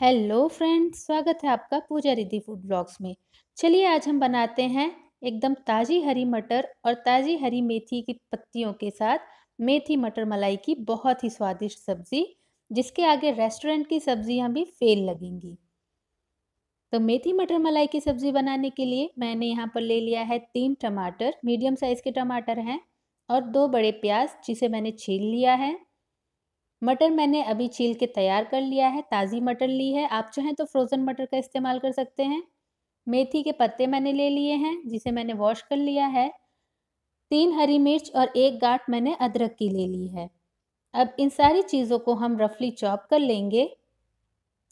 hello friends स्वागत है आपका पूजा रिद्धि फूड ब्लॉग्स में चलिए आज हम बनाते हैं एकदम ताज़ी हरी मटर और ताज़ी हरी मेथी की पत्तियों के साथ मेथी मटर मलाई की बहुत ही स्वादिष्ट सब्ज़ी जिसके आगे रेस्टोरेंट की सब्ज़ियाँ भी फेल लगेंगी तो मेथी मटर मलाई की सब्ज़ी बनाने के लिए मैंने यहाँ पर ले लिया है तीन टमाटर मीडियम साइज़ के टमाटर हैं और दो बड़े प्याज जिसे मैंने छील लिया है मटर मैंने अभी छील के तैयार कर लिया है ताज़ी मटर ली है आप चाहें तो फ्रोज़न मटर का इस्तेमाल कर सकते हैं मेथी के पत्ते मैंने ले लिए हैं जिसे मैंने वॉश कर लिया है तीन हरी मिर्च और एक गाट मैंने अदरक की ले ली है अब इन सारी चीज़ों को हम रफली चॉप कर लेंगे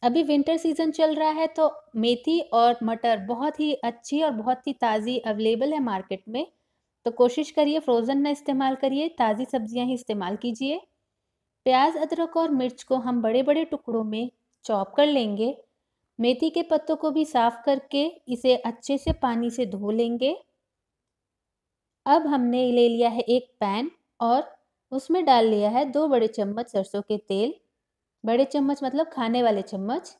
अभी विंटर सीज़न चल रहा है तो मेथी और मटर बहुत ही अच्छी और बहुत ही ताज़ी अवेलेबल है मार्केट में तो कोशिश करिए फ्रोज़न ना इस्तेमाल करिए ताज़ी सब्जियां ही इस्तेमाल कीजिए प्याज अदरक और मिर्च को हम बड़े बड़े टुकड़ों में चॉप कर लेंगे मेथी के पत्तों को भी साफ करके इसे अच्छे से पानी से धो लेंगे अब हमने ले लिया है एक पैन और उसमें डाल लिया है दो बड़े चम्मच सरसों के तेल बड़े चम्मच मतलब खाने वाले चम्मच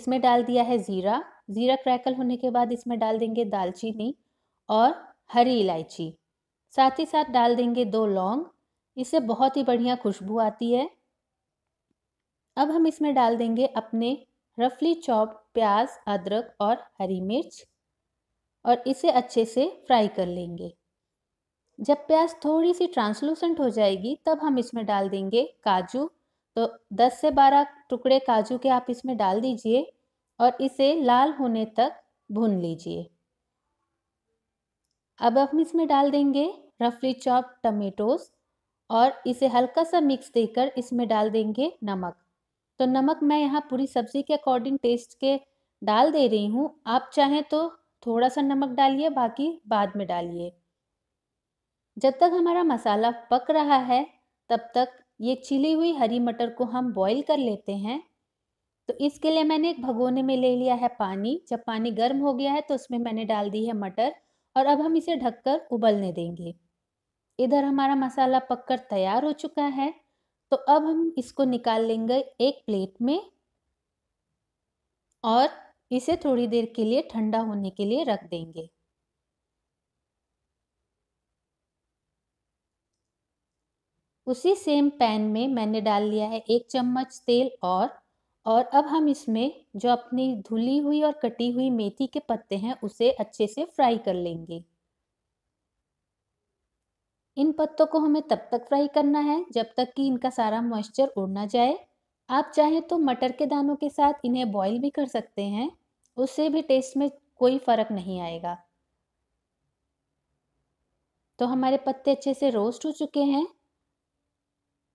इसमें डाल दिया है ज़ीरा ज़ीरा क्रैकल होने के बाद इसमें डाल देंगे दालचीनी और हरी इलायची साथ ही साथ डाल देंगे दो लौंग इससे बहुत ही बढ़िया खुशबू आती है अब हम इसमें डाल देंगे अपने रफली चॉप प्याज अदरक और हरी मिर्च और इसे अच्छे से फ्राई कर लेंगे जब प्याज थोड़ी सी ट्रांसलूसेंट हो जाएगी तब हम इसमें डाल देंगे काजू तो 10 से 12 टुकड़े काजू के आप इसमें डाल दीजिए और इसे लाल होने तक भून लीजिए अब हम इसमें डाल देंगे रफली चॉप टमेटोज़ और इसे हल्का सा मिक्स देकर इसमें डाल देंगे नमक तो नमक मैं यहाँ पूरी सब्ज़ी के अकॉर्डिंग टेस्ट के डाल दे रही हूँ आप चाहें तो थोड़ा सा नमक डालिए बाकी बाद में डालिए जब तक हमारा मसाला पक रहा है तब तक ये छिली हुई हरी मटर को हम बॉईल कर लेते हैं तो इसके लिए मैंने एक भगोने में ले लिया है पानी जब पानी गर्म हो गया है तो उसमें मैंने डाल दी है मटर और अब हम इसे ढककर उबलने देंगे इधर हमारा मसाला पककर तैयार हो चुका है तो अब हम इसको निकाल लेंगे एक प्लेट में और इसे थोड़ी देर के लिए ठंडा होने के लिए रख देंगे उसी सेम पैन में मैंने डाल लिया है एक चम्मच तेल और और अब हम इसमें जो अपनी धुली हुई और कटी हुई मेथी के पत्ते हैं उसे अच्छे से फ्राई कर लेंगे इन पत्तों को हमें तब तक फ्राई करना है जब तक कि इनका सारा मॉइस्चर उड़ ना जाए आप चाहें तो मटर के दानों के साथ इन्हें बॉईल भी कर सकते हैं उससे भी टेस्ट में कोई फ़र्क नहीं आएगा तो हमारे पत्ते अच्छे से रोस्ट हो चुके हैं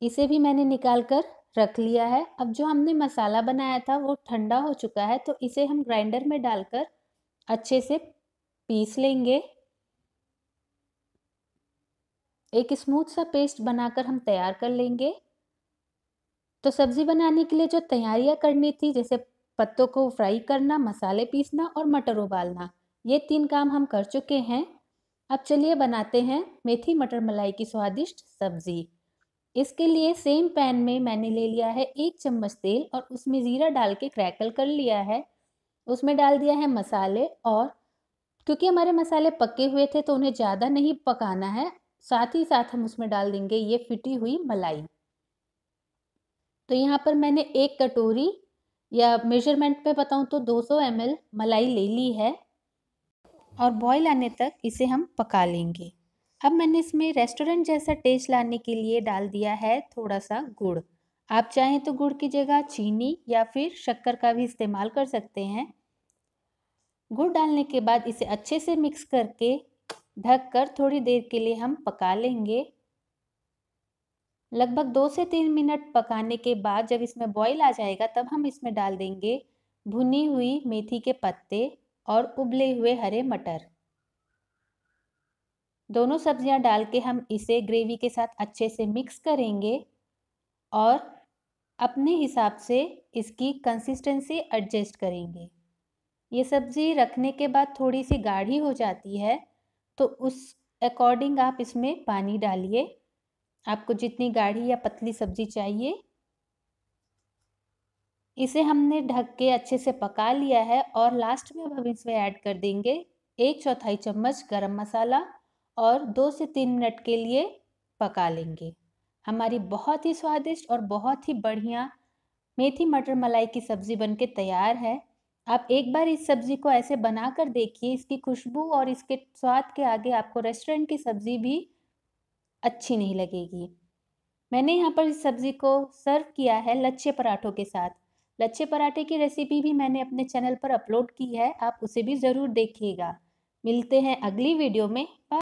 इसे भी मैंने निकाल कर रख लिया है अब जो हमने मसाला बनाया था वो ठंडा हो चुका है तो इसे हम ग्राइंडर में डालकर अच्छे से पीस लेंगे एक स्मूथ सा पेस्ट बनाकर हम तैयार कर लेंगे तो सब्ज़ी बनाने के लिए जो तैयारियां करनी थी जैसे पत्तों को फ्राई करना मसाले पीसना और मटर उबालना ये तीन काम हम कर चुके हैं अब चलिए बनाते हैं मेथी मटर मलाई की स्वादिष्ट सब्ज़ी इसके लिए सेम पैन में मैंने ले लिया है एक चम्मच तेल और उसमें ज़ीरा डाल के क्रैकल कर लिया है उसमें डाल दिया है मसाले और क्योंकि हमारे मसाले पके हुए थे तो उन्हें ज़्यादा नहीं पकाना है साथ ही साथ हम उसमें डाल देंगे ये फिटी हुई मलाई तो यहाँ पर मैंने एक कटोरी या मेजरमेंट पे बताऊँ तो 200 सौ मलाई ले ली है और बॉयल आने तक इसे हम पका लेंगे अब मैंने इसमें रेस्टोरेंट जैसा टेस्ट लाने के लिए डाल दिया है थोड़ा सा गुड़ आप चाहें तो गुड़ की जगह चीनी या फिर शक्कर का भी इस्तेमाल कर सकते हैं गुड़ डालने के बाद इसे अच्छे से मिक्स करके ढक कर थोड़ी देर के लिए हम पका लेंगे लगभग दो से तीन मिनट पकाने के बाद जब इसमें बॉईल आ जाएगा तब हम इसमें डाल देंगे भुनी हुई मेथी के पत्ते और उबले हुए हरे मटर दोनों सब्जियां डाल के हम इसे ग्रेवी के साथ अच्छे से मिक्स करेंगे और अपने हिसाब से इसकी कंसिस्टेंसी एडजस्ट करेंगे ये सब्ज़ी रखने के बाद थोड़ी सी गाढ़ी हो जाती है तो उस अकॉर्डिंग आप इसमें पानी डालिए आपको जितनी गाढ़ी या पतली सब्जी चाहिए इसे हमने ढक के अच्छे से पका लिया है और लास्ट में अब हम इसमें ऐड कर देंगे एक चौथाई चम्मच गरम मसाला और दो से तीन मिनट के लिए पका लेंगे हमारी बहुत ही स्वादिष्ट और बहुत ही बढ़िया मेथी मटर मलाई की सब्ज़ी बनके तैयार है आप एक बार इस सब्ज़ी को ऐसे बना कर देखिए इसकी खुशबू और इसके स्वाद के आगे आपको रेस्टोरेंट की सब्ज़ी भी अच्छी नहीं लगेगी मैंने यहाँ पर इस सब्ज़ी को सर्व किया है लच्छे पराठों के साथ लच्छे पराठे की रेसिपी भी मैंने अपने चैनल पर अपलोड की है आप उसे भी ज़रूर देखिएगा मिलते हैं अगली वीडियो में